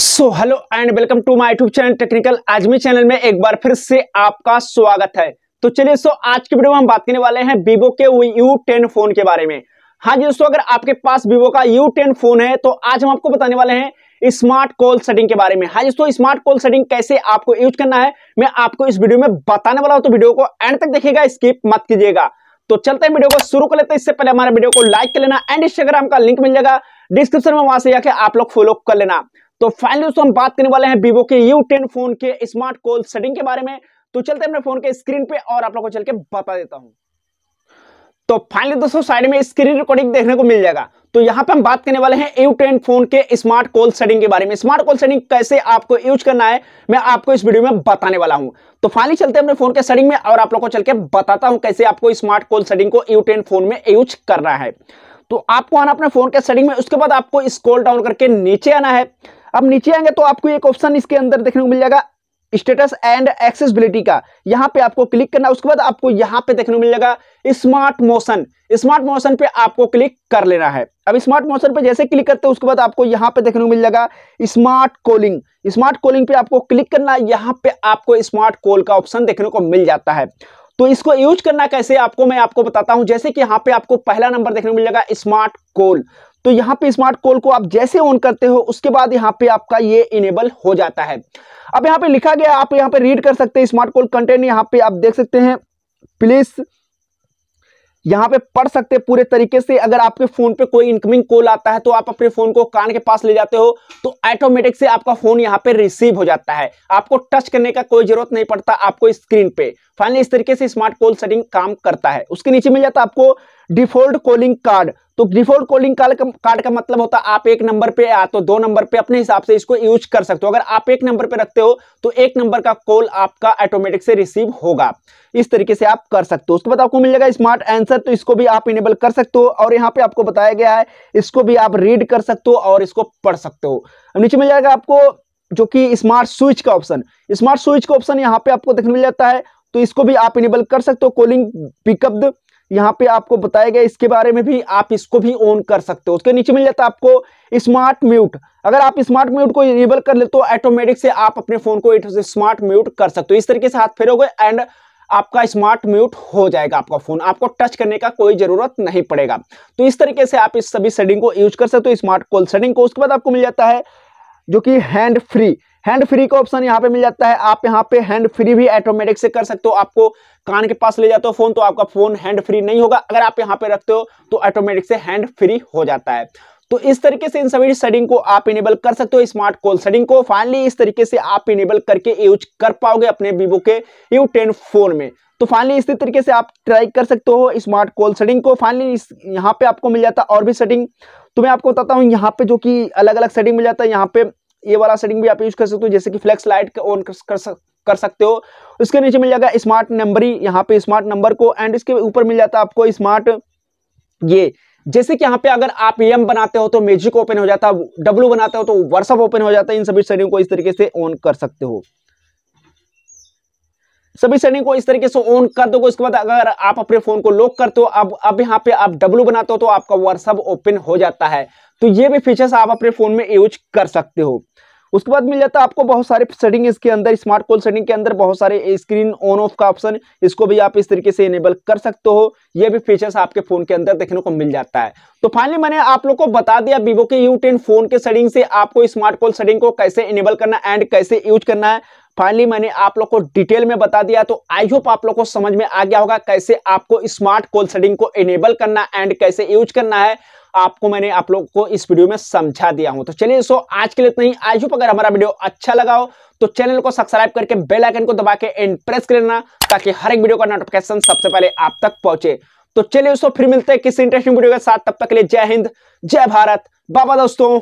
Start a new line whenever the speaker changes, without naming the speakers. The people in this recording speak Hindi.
so hello and welcome to my YouTube channel technical Azmi channel में एक बार फिर से आपका स्वागत है तो चलिए सो आज की वीडियो में हम बात करने वाले हैं वीवो के यू टेन फोन के बारे में हाँ जी दोस्तों अगर आपके पास वीवो का यू टेन फोन है तो आज हम आपको बताने वाले हैं स्मार्ट कॉल सेटिंग के बारे में हाँ दोस्तों स्मार्ट कॉल सेटिंग कैसे आपको यूज करना है मैं आपको इस वीडियो में बताने वाला हूँ तो वीडियो को एंड तक देखिएगा स्किप मत कीजिएगा तो चलते हैं वीडियो को शुरू कर लेते हैं इससे पहले हमारे वीडियो को लाइक कर लेना एंड इंस्टाग्राम का लिंक मिल जाएगा डिस्क्रिप्शन में वहां से जाके आप लोग फॉलो कर लेना तो फाइनली दोस्तों हम बात करने वाले हैं वीवो के यू टेन फोन के स्मार्ट कॉल सेटिंग के बारे में तो चलते हैं अपने फोन के स्क्रीन पे और आप लोग को चल के बता देता हूं तो फाइनली दोस्तों साइड में स्क्रीन रिकॉर्डिंग देखने को मिल जाएगा तो यहां पे हम बात करने वाले हैं यू टेन फोन के स्मार्ट कॉल सेटिंग के बारे में स्मार्ट कॉल सेटिंग कैसे आपको यूज करना है मैं आपको इस वीडियो में बताने वाला हूं तो फाइनली चलते हैं अपने फोन के सेटिंग में और आप लोग को चल के बताता हूं कैसे आपको स्मार्ट कॉल सेटिंग को यू फोन में यूज करना है तो आपको आना अपने फोन के सेटिंग में उसके बाद आपको स्क्रॉल डाउन करके नीचे आना है अब नीचे आएंगे तो आपको एक ऑप्शन इसके अंदर देखने को मिल जाएगा स्टेटस एंड एक्सेसिबिलिटी का यहां पे आपको क्लिक करना उसके बाद आपको यहां पे देखने को मिल जाएगा स्मार्ट मोशन स्मार्ट मोशन पे आपको क्लिक कर लेना है अब स्मार्ट मोशन पे जैसे क्लिक करते हैं उसके बाद आपको यहां पे देखने को मिल जाएगा स्मार्ट कॉलिंग स्मार्ट कॉलिंग पे आपको क्लिक करना यहां पे आपको स्मार्ट कॉल का ऑप्शन देखने को मिल जाता है तो इसको यूज करना कैसे आपको मैं आपको बताता हूं जैसे कि यहां पे आपको पहला नंबर देखने को मिलेगा स्मार्ट कॉल तो यहां पे स्मार्ट कॉल को आप जैसे ऑन करते हो उसके बाद यहां पे आपका ये इनेबल हो जाता है अब यहां पे लिखा गया आप यहां पे रीड कर सकते हैं स्मार्ट कॉल कंटेंट यहां पे आप देख सकते हैं प्लीज यहाँ पे पढ़ सकते हैं पूरे तरीके से अगर आपके फोन पे कोई इनकमिंग कॉल आता है तो आप अपने फोन को कान के पास ले जाते हो तो ऑटोमेटिक से आपका फोन यहाँ पे रिसीव हो जाता है आपको टच करने का कोई जरूरत नहीं पड़ता आपको स्क्रीन पे फाइनली इस तरीके से स्मार्ट कॉल सेटिंग काम करता है उसके नीचे मिल जाता है आपको डिफॉल्ट कॉलिंग कार्ड तो डिफॉल्ट कॉलिंग कार्ड का मतलब होता है आप एक नंबर पे या तो दो नंबर पे अपने हिसाब से इसको यूज कर सकते हो अगर आप एक नंबर पे रखते हो तो एक नंबर का कॉल आपका ऑटोमेटिक से रिसीव होगा इस तरीके से आप कर सकते हो उसके बाद आपको मिल जाएगा स्मार्ट आंसर तो इसको भी आप इनेबल कर सकते हो और यहाँ पे आपको बताया गया है इसको भी आप रीड कर सकते हो और इसको पढ़ सकते हो नीचे मिल जाएगा आपको जो कि स्मार्ट स्विच का ऑप्शन स्मार्ट स्विच का ऑप्शन यहाँ पे आपको देखने मिल जाता है तो इसको भी आप इनेबल कर सकते हो कॉलिंग पिकअप यहाँ पे आपको बताया गया इसके बारे में भी आप इसको भी ऑन कर सकते हो उसके नीचे मिल जाता है आपको स्मार्ट म्यूट अगर आप स्मार्ट म्यूट को इनेबल कर लेते हो ऑटोमेटिक से आप अपने फोन को स्मार्ट म्यूट कर सकते हो इस तरीके से हाथ फेरोगे एंड आपका स्मार्ट म्यूट हो जाएगा आपका फोन आपको टच करने का कोई जरूरत नहीं पड़ेगा तो इस तरीके से आप इस सभी सेटिंग को यूज कर सकते हो स्मार्ट कॉल सेटिंग को उसके बाद आपको मिल जाता है जो कि हैंड फ्री हैंड फ्री का ऑप्शन यहाँ पे मिल जाता है आप यहाँ पे हैंड फ्री भी ऑटोमेटिक से कर सकते हो आपको कान के पास ले जाते हो फोन तो आपका फोन हैंड फ्री नहीं होगा अगर आप यहाँ पे रखते हो तो ऑटोमेटिक से हैंड फ्री हो जाता है तो इस तरीके से इन सभी सेटिंग को आप इनेबल कर सकते हो स्मार्ट कॉल सेटिंग को फाइनली इस तरीके से आप इनेबल करके यूज कर पाओगे अपने वीवो के यू टेन फोन में तो फाइनली इसी तरीके से आप ट्राई कर सकते हो स्मार्ट कॉल सेटिंग को फाइनली यहाँ पे आपको मिल जाता है और भी सेटिंग तो मैं आपको बताता हूँ यहाँ पे जो कि अलग अलग सेटिंग मिल जाता है यहाँ पे ये वाला सेटिंग भी आप यूज कर सकते हो जैसे कि फ्लैक्स लाइट ऑन कर सकते कर सकते हो उसके नीचे मिल जाएगा स्मार्ट नंबर ही यहाँ पे स्मार्ट नंबर को एंड इसके ऊपर मिल जाता है आपको स्मार्ट ये जैसे कि यहाँ पे अगर आप एम बनाते हो तो मैजिक ओपन हो जाता है डब्ल्यू बनाते हो तो व्हाट्सअप ओपन हो जाता है इन सभी सेटिंग को इस तरीके से ऑन कर सकते हो सभी सेटिंग को इस तरीके से ऑन कर दोगे उसके बाद अगर आप अपने फोन को लॉक करते हो अब अब यहाँ पे आप डब्लू बनाते हो तो आपका व्हाट्सअप ओपन हो जाता है तो ये भी फीचर्स आप अपने फोन में यूज कर सकते हो उसके बाद मिल जाता है आपको बहुत सारे सेटिंग इसके अंदर स्मार्ट कॉल सेटिंग के अंदर बहुत सारे स्क्रीन ऑन ऑफ का ऑप्शन इसको भी आप इस तरीके से इनेबल कर सकते हो ये भी फीचर्स आपके फोन के अंदर देखने को मिल जाता है तो फाइनली मैंने आप लोग को बता दिया वीवो के यू टेन फोन के सेटिंग से आपको स्मार्ट कॉल सेटिंग को कैसे इनेबल करना एंड कैसे यूज करना है फाइनली मैंने आप लोग को डिटेल में बता दिया तो आई होप आप लोग को समझ में आ गया होगा कैसे आपको स्मार्ट कॉल सेटिंग को एनेबल करना एंड कैसे यूज करना है आपको मैंने आप लोग को इस वीडियो में समझा दिया हूं तो चलिए सो आज के लिए इतना ही आई होप अगर हमारा वीडियो अच्छा लगा हो तो चैनल को सब्सक्राइब करके बेल आइकन को दबा के एंड प्रेस कर लेना ताकि हर एक वीडियो का नोटिफिकेशन सबसे पहले आप तक पहुंचे तो चलिए दोस्तों फिर मिलते हैं किसी इंटरेस्टिंग वीडियो के साथ तब तक के लिए जय हिंद जय भारत बाबा दोस्तों